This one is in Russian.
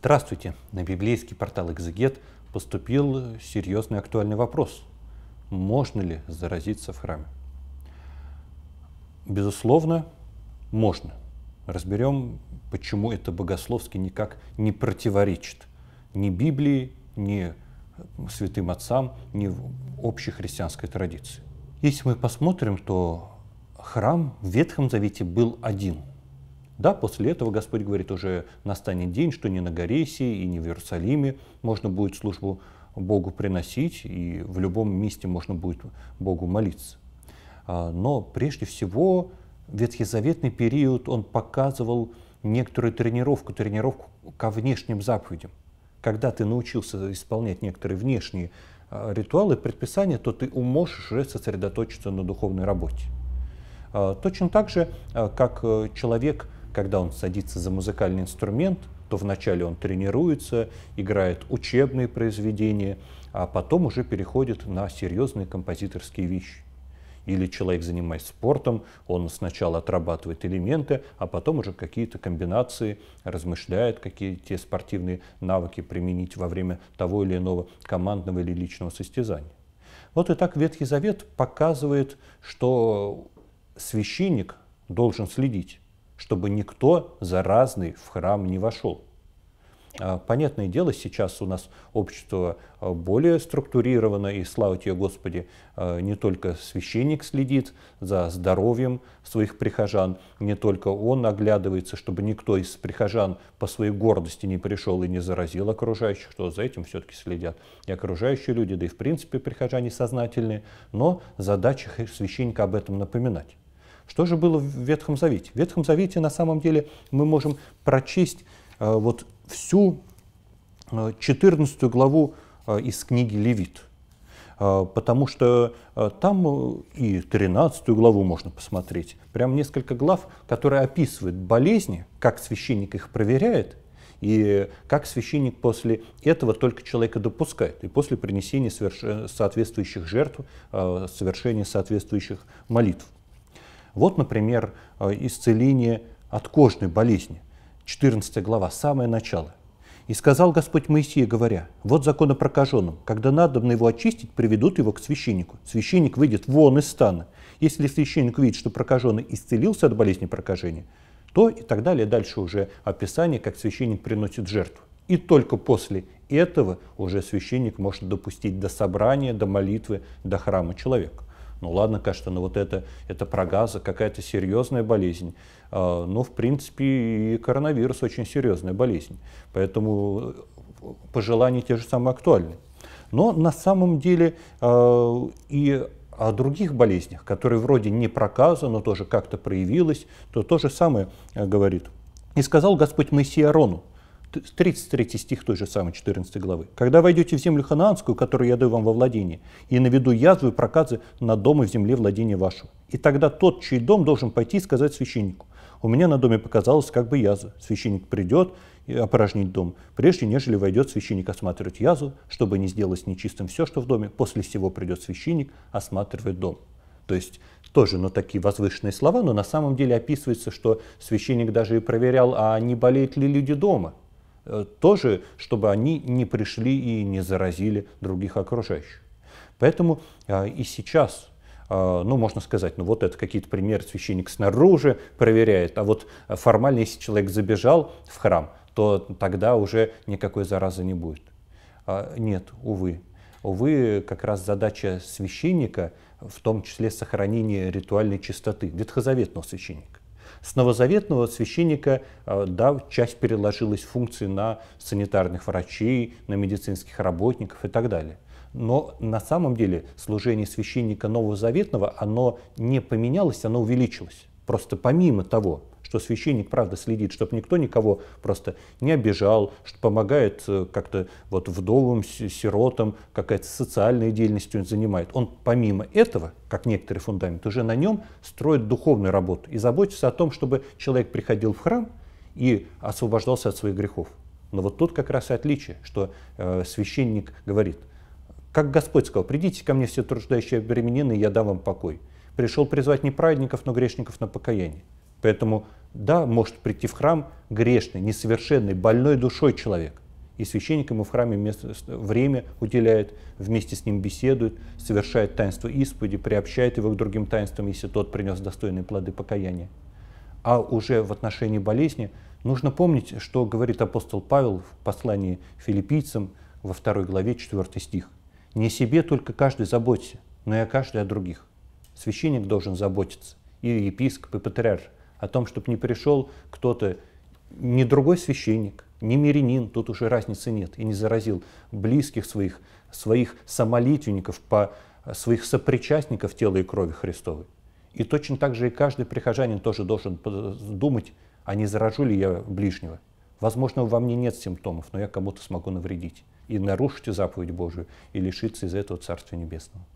Здравствуйте! На библейский портал «Экзегет» поступил серьезный актуальный вопрос. Можно ли заразиться в храме? Безусловно, можно. Разберем, почему это богословски никак не противоречит ни Библии, ни святым отцам, ни общей христианской традиции. Если мы посмотрим, то храм в Ветхом Завете был один – да, после этого Господь говорит, уже настанет день, что не на Горесии и не в Иерусалиме можно будет службу Богу приносить, и в любом месте можно будет Богу молиться. А, но прежде всего ветхизаветный период, он показывал некоторую тренировку, тренировку ко внешним заповедям. Когда ты научился исполнять некоторые внешние а, ритуалы, предписания, то ты можешь уже сосредоточиться на духовной работе. А, точно так же, как э, человек – когда он садится за музыкальный инструмент, то вначале он тренируется, играет учебные произведения, а потом уже переходит на серьезные композиторские вещи. Или человек, занимается спортом, он сначала отрабатывает элементы, а потом уже какие-то комбинации размышляет, какие те спортивные навыки применить во время того или иного командного или личного состязания. Вот и так Ветхий Завет показывает, что священник должен следить чтобы никто заразный в храм не вошел. А, понятное дело, сейчас у нас общество а, более структурировано, и слава тебе, Господи, а, не только священник следит за здоровьем своих прихожан, не только он оглядывается, чтобы никто из прихожан по своей гордости не пришел и не заразил окружающих, что за этим все-таки следят и окружающие люди, да и в принципе прихожане сознательные, но задача священника об этом напоминать. Что же было в Ветхом Завете? В Ветхом Завете на самом деле мы можем прочесть э, вот всю 14 э, главу э, из книги Левит потому что там и 13 главу можно посмотреть. Прям несколько глав, которые описывают болезни, как священник их проверяет, и как священник после этого только человека допускает, и после принесения соответствующих жертв, совершения соответствующих молитв. Вот, например, э, исцеление от кожной болезни, 14 глава, самое начало. «И сказал Господь Моисею, говоря, вот закон о прокаженном, когда надобно его очистить, приведут его к священнику. Священник выйдет вон из стана. Если священник видит, что прокаженный исцелился от болезни прокажения, то и так далее. Дальше уже описание, как священник приносит жертву. И только после этого уже священник может допустить до собрания, до молитвы, до храма человека. Ну ладно, конечно, но ну вот это, это прогаза, какая-то серьезная болезнь. А, но, ну, в принципе, и коронавирус очень серьезная болезнь. Поэтому э, пожелания те же самые актуальны. Но на самом деле а, и о других болезнях, которые вроде не проказа, но тоже как-то проявилась, то то же самое э, говорит. «И сказал Господь Моисею Арону, 33 стих той же самой 14 главы. «Когда войдете в землю ханаанскую, которую я даю вам во владение, и наведу язвы и проказы на дом и в земле владения вашего. И тогда тот, чей дом, должен пойти и сказать священнику, у меня на доме показалось как бы язва. Священник придет и опорожнит дом, прежде нежели войдет священник осматривать язву, чтобы не сделалось нечистым все, что в доме. После всего придет священник осматривать дом». То есть тоже, ну, такие возвышенные слова, но на самом деле описывается, что священник даже и проверял, а не болеют ли люди дома – Э, тоже, чтобы они не пришли и не заразили других окружающих. Поэтому а, и сейчас а, ну, можно сказать, ну, вот это какие-то примеры, священник снаружи проверяет, а вот формально, если человек забежал в храм, то тогда уже никакой заразы не будет. А, нет, увы. Увы, как раз задача священника, в том числе сохранение ритуальной чистоты, ветхозаветного священника. С новозаветного священника а, да, часть переложилась функции на санитарных врачей, на медицинских работников и так далее. Но на самом деле служение священника новозаветного, оно не поменялось, оно увеличилось. Просто помимо того, что священник правда следит, чтобы никто никого просто не обижал, что помогает э, как-то вот вдовым, сиротам, какая-то социальная деятельность он занимает. Он помимо этого, как некоторый фундамент, уже на нем строит духовную работу и заботится о том, чтобы человек приходил в храм и освобождался от своих грехов. Но вот тут как раз и отличие, что э, священник говорит, как Господь сказал, придите ко мне все труждающие обремененные, я дам вам покой пришел призвать не праведников, но грешников на покаяние. Поэтому, да, может прийти в храм грешный, несовершенный, больной душой человек. И священник ему в храме место, время уделяет, вместе с ним беседует, совершает таинство исповеди, приобщает его к другим таинствам, если тот принес достойные плоды покаяния. А уже в отношении болезни нужно помнить, что говорит апостол Павел в послании филиппийцам во второй главе 4 стих. «Не себе только каждый заботься, но и о каждой о других». Священник должен заботиться, и епископ, и патриарх, о том, чтобы не пришел кто-то, не другой священник, не мирянин, тут уже разницы нет, и не заразил близких своих, своих самолитвенников, по, своих сопричастников тела и крови Христовой. И точно так же и каждый прихожанин тоже должен думать, а не заражу ли я ближнего. Возможно, во мне нет симптомов, но я кому-то смогу навредить и нарушить заповедь Божию, и лишиться из этого царствия Небесного.